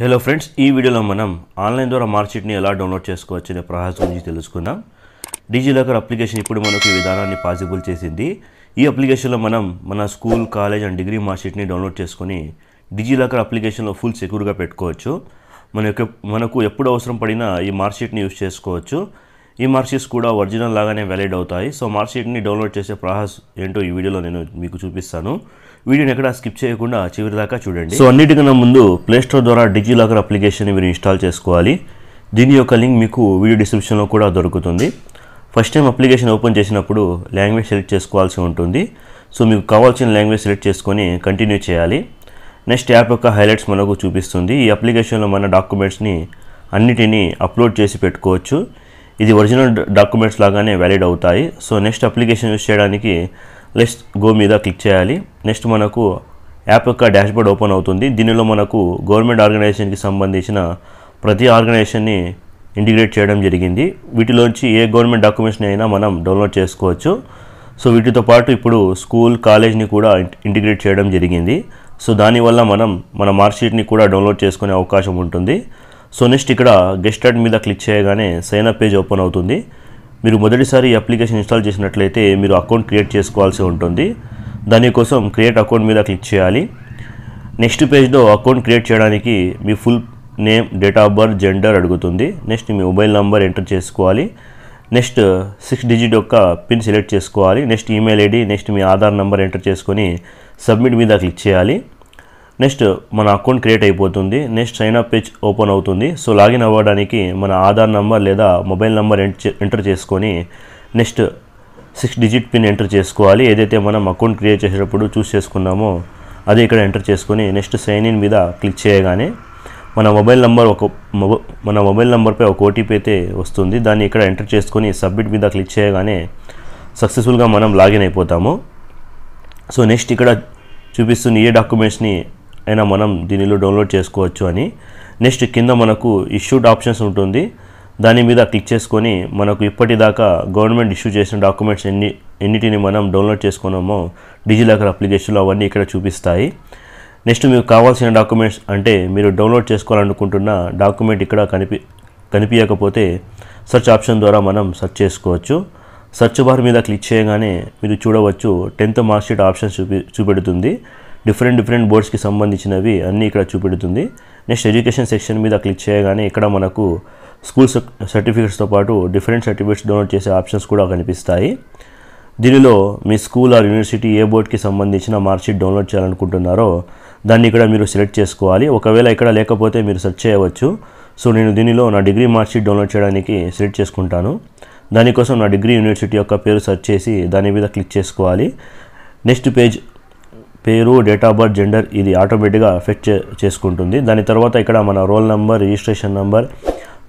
hello friends ఈ వీడియోలో మనం ఆన్లైన్ ద్వారా మార్క్షీట్ని ఎలా డౌన్లోడ్ చేసుకోవచ్చు అనే ప్రహాస్ గురించి తెలుసుకుందాం డిజిలాకర్ అప్లికేషన్ ఇప్పుడు మనకు ఈ విధానాన్ని పాసిబుల్ చేసింది ఈ అప్లికేషన్లో మనం మన స్కూల్ కాలేజ్ అండ్ డిగ్రీ మార్క్షీట్ని డౌన్లోడ్ చేసుకొని డిజిలాకర్ అప్లికేషన్లో ఫుల్ సెక్యూర్గా పెట్టుకోవచ్చు మన యొక్క మనకు ఎప్పుడు అవసరం పడినా ఈ మార్క్షీట్ని యూజ్ చేసుకోవచ్చు ఈ మార్క్షీట్స్ కూడా ఒరిజినల్ లాగానే వ్యాలిడ్ అవుతాయి సో మార్క్షీట్ని డౌన్లోడ్ చేసే ప్రాసెస్ ఏంటో ఈ వీడియోలో నేను మీకు చూపిస్తాను వీడియోని ఎక్కడ స్కిప్ చేయకుండా చివరి దాకా చూడండి సో అన్నిటికన్నా ముందు ప్లేస్టోర్ ద్వారా డిజిలాకర్ అప్లికేషన్ మీరు ఇన్స్టాల్ చేసుకోవాలి దీని యొక్క లింక్ మీకు వీడియో డిస్క్రిప్షన్లో కూడా దొరుకుతుంది ఫస్ట్ టైం అప్లికేషన్ ఓపెన్ చేసినప్పుడు లాంగ్వేజ్ సెలెక్ట్ చేసుకోవాల్సి ఉంటుంది సో మీకు కావాల్సిన లాంగ్వేజ్ సెలెక్ట్ చేసుకొని కంటిన్యూ చేయాలి నెక్స్ట్ యాప్ యొక్క హైలైట్స్ మనకు చూపిస్తుంది ఈ అప్లికేషన్లో మన డాక్యుమెంట్స్ని అన్నిటినీ అప్లోడ్ చేసి పెట్టుకోవచ్చు ఇది ఒరిజినల్ డాక్యుమెంట్స్ లాగానే వ్యాలిడ్ అవుతాయి సో నెక్స్ట్ అప్లికేషన్ యూస్ చేయడానికి లెస్ట్ గో మీద క్లిక్ చేయాలి నెక్స్ట్ మనకు యాప్ యొక్క డాష్బోర్డ్ ఓపెన్ అవుతుంది దీనిలో మనకు గవర్నమెంట్ ఆర్గనైజేషన్కి సంబంధించిన ప్రతి ఆర్గనైజేషన్ని ఇంటిగ్రేట్ చేయడం జరిగింది వీటిలోంచి ఏ గవర్నమెంట్ డాక్యుమెంట్స్ని అయినా మనం డౌన్లోడ్ చేసుకోవచ్చు సో వీటితో పాటు ఇప్పుడు స్కూల్ కాలేజ్ని కూడా ఇంటిగ్రేట్ చేయడం జరిగింది సో దానివల్ల మనం మన మార్క్షీట్ని కూడా డౌన్లోడ్ చేసుకునే అవకాశం ఉంటుంది సో నెక్స్ట్ ఇక్కడ గెస్ట్ అడ్ మీద క్లిక్ చేయగానే సైన్అప్ పేజ్ ఓపెన్ అవుతుంది మీరు మొదటిసారి అప్లికేషన్ ఇన్స్టాల్ చేసినట్లయితే మీరు అకౌంట్ క్రియేట్ చేసుకోవాల్సి ఉంటుంది దానికోసం క్రియేట్ అకౌంట్ మీద క్లిక్ చేయాలి నెక్స్ట్ పేజ్లో అకౌంట్ క్రియేట్ చేయడానికి మీ full name date of birth gender అడుగుతుంది నెక్స్ట్ మీ మొబైల్ నంబర్ ఎంటర్ చేసుకోవాలి నెక్స్ట్ సిక్స్ డిజిట్ యొక్క పిన్ సెలెక్ట్ చేసుకోవాలి నెక్స్ట్ ఈమెయిల్ ఐడి నెక్స్ట్ మీ ఆధార్ నెంబర్ ఎంటర్ చేసుకొని సబ్మిట్ మీద క్లిక్ చేయాలి నెక్స్ట్ మన అకౌంట్ క్రియేట్ అయిపోతుంది next sign up page open అవుతుంది సో లాగిన్ అవ్వడానికి మన ఆధార్ నెంబర్ లేదా మొబైల్ నెంబర్ ఎంటర్ చేసుకొని next six digit pin enter చేసుకోవాలి ఏదైతే మనం అకౌంట్ క్రియేట్ చేసేటప్పుడు చూస్ చేసుకున్నామో అదే ఇక్కడ ఎంటర్ చేసుకొని నెక్స్ట్ సైన్ ఇన్ మీద క్లిక్ చేయగానే మన మొబైల్ నెంబర్ ఒక మన మొబైల్ నెంబర్పై ఒక ఓటీపీ అయితే వస్తుంది దాన్ని ఇక్కడ ఎంటర్ చేసుకొని సబ్మిట్ మీద క్లిక్ చేయగానే సక్సెస్ఫుల్గా మనం లాగిన్ అయిపోతాము సో నెక్స్ట్ ఇక్కడ చూపిస్తున్న ఏ డాక్యుమెంట్స్ని అయినా మనం దీనిలో డౌన్లోడ్ చేసుకోవచ్చు అని నెక్స్ట్ కింద మనకు ఇష్యూడ్ ఆప్షన్స్ ఉంటుంది దాని మీద క్లిక్ చేసుకొని మనకు ఇప్పటిదాకా గవర్నమెంట్ ఇష్యూ చేసిన డాక్యుమెంట్స్ ఎన్ని ఎన్నిటిని మనం డౌన్లోడ్ చేసుకున్నామో డిజిలాకర్ అప్లికేషన్లో అవన్నీ ఇక్కడ చూపిస్తాయి నెక్స్ట్ మీకు కావాల్సిన డాక్యుమెంట్స్ అంటే మీరు డౌన్లోడ్ చేసుకోవాలనుకుంటున్న డాక్యుమెంట్ ఇక్కడ కనిపి కనిపించకపోతే సెర్చ్ ఆప్షన్ ద్వారా మనం సెర్చ్ చేసుకోవచ్చు సెర్చ్ బార్ మీద క్లిక్ చేయగానే మీరు చూడవచ్చు టెన్త్ మార్క్షీట్ ఆప్షన్ చూపి చూపెడుతుంది డిఫరెంట్ డిఫరెంట్ బోర్డ్స్కి సంబంధించినవి అన్నీ ఇక్కడ చూపెడుతుంది నెక్స్ట్ ఎడ్యుకేషన్ సెక్షన్ మీద క్లిక్ చేయగానే ఇక్కడ మనకు స్కూల్ సర్టిఫికేట్స్తో పాటు డిఫరెంట్ సర్టిఫికేట్స్ డౌన్లోడ్ చేసే ఆప్షన్స్ కూడా కనిపిస్తాయి దీనిలో మీ స్కూల్ ఆర్ యూనివర్సిటీ ఏ బోర్డ్కి సంబంధించిన మార్క్షీట్ డౌన్లోడ్ చేయాలనుకుంటున్నారో దాన్ని ఇక్కడ మీరు సెలెక్ట్ చేసుకోవాలి ఒకవేళ ఇక్కడ లేకపోతే మీరు సెర్చ్ చేయవచ్చు సో నేను దీనిలో నా డిగ్రీ మార్క్షీట్ డౌన్లోడ్ చేయడానికి సెలెక్ట్ చేసుకుంటాను దానికోసం నా డిగ్రీ యూనివర్సిటీ యొక్క పేరు సెర్చ్ చేసి దాని మీద క్లిక్ చేసుకోవాలి నెక్స్ట్ పేజ్ పేరు డేట్ ఆఫ్ బర్త్ జెండర్ ఇది ఆటోమేటిక్గా ఫెట్ చేసుకుంటుంది దాని తర్వాత ఇక్కడ మన roll number registration number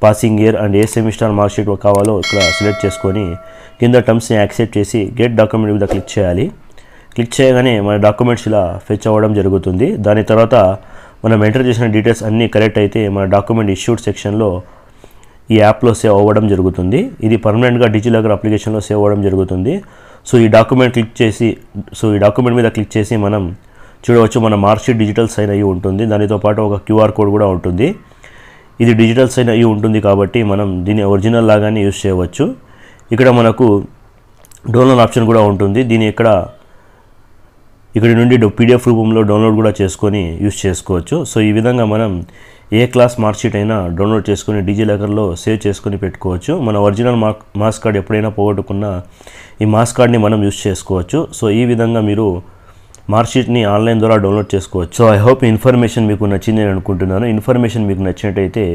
passing year and ఏ సెమిస్టర్ మార్క్షీట్ కావాలో ఇక్కడ సెలెక్ట్ చేసుకొని కింద టర్మ్స్ని యాక్సెప్ట్ చేసి గెట్ డాక్యుమెంట్ మీద క్లిక్ చేయాలి క్లిక్ చేయగానే మన డాక్యుమెంట్స్ ఇలా ఫెచ్ అవ్వడం జరుగుతుంది దాని తర్వాత మనం ఎంటర్ చేసిన డీటెయిల్స్ అన్నీ కరెక్ట్ అయితే మన డాక్యుమెంట్ ఇష్యూడ్ సెక్షన్లో ఈ యాప్లో సేవ్ అవ్వడం జరుగుతుంది ఇది పర్మనెంట్గా డిజిలాకర్ అప్లికేషన్లో సేవ్ అవ్వడం జరుగుతుంది సో ఈ డాక్యుమెంట్ క్లిక్ చేసి సో ఈ డాక్యుమెంట్ మీద క్లిక్ చేసి మనం చూడవచ్చు మన మార్క్షీట్ డిజిటల్ సైన్ అయ్యి ఉంటుంది దానితో పాటు ఒక క్యూఆర్ కోడ్ కూడా ఉంటుంది ఇది డిజిటల్ సైన్ అయ్యి ఉంటుంది కాబట్టి మనం దీన్ని ఒరిజినల్ లాగానే యూజ్ చేయవచ్చు ఇక్కడ మనకు డౌన్లోడ్ ఆప్షన్ కూడా ఉంటుంది దీన్ని ఇక్కడ ఇక్కడి నుండి పీడిఎఫ్ రూపంలో డౌన్లోడ్ కూడా చేసుకొని యూజ్ చేసుకోవచ్చు సో ఈ విధంగా మనం ఏ క్లాస్ మార్క్ షీట్ అయినా డౌన్లోడ్ చేసుకుని డీజీ లాకర్లో సేవ్ చేసుకుని పెట్టుకోవచ్చు మన ఒరిజినల్ మాస్ కార్డ్ ఎప్పుడైనా పోగొట్టుకున్నా ఈ మాస్ కార్డ్ని మనం యూస్ చేసుకోవచ్చు సో ఈ విధంగా మీరు మార్క్షీట్ని ఆన్లైన్ ద్వారా డౌన్లోడ్ చేసుకోవచ్చు సో ఐ హోప్ ఇన్ఫర్మేషన్ మీకు నచ్చింది అని అనుకుంటున్నాను ఇన్ఫర్మేషన్ మీకు నచ్చినట్టయితే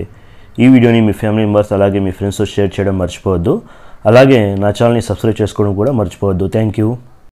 ఈ వీడియోని మీ ఫ్యామిలీ మెంబర్స్ అలాగే మీ ఫ్రెండ్స్తో షేర్ చేయడం మర్చిపోవద్దు అలాగే నా ఛానల్ని సబ్స్క్రైబ్ చేసుకోవడం కూడా మర్చిపోవద్దు థ్యాంక్ యూ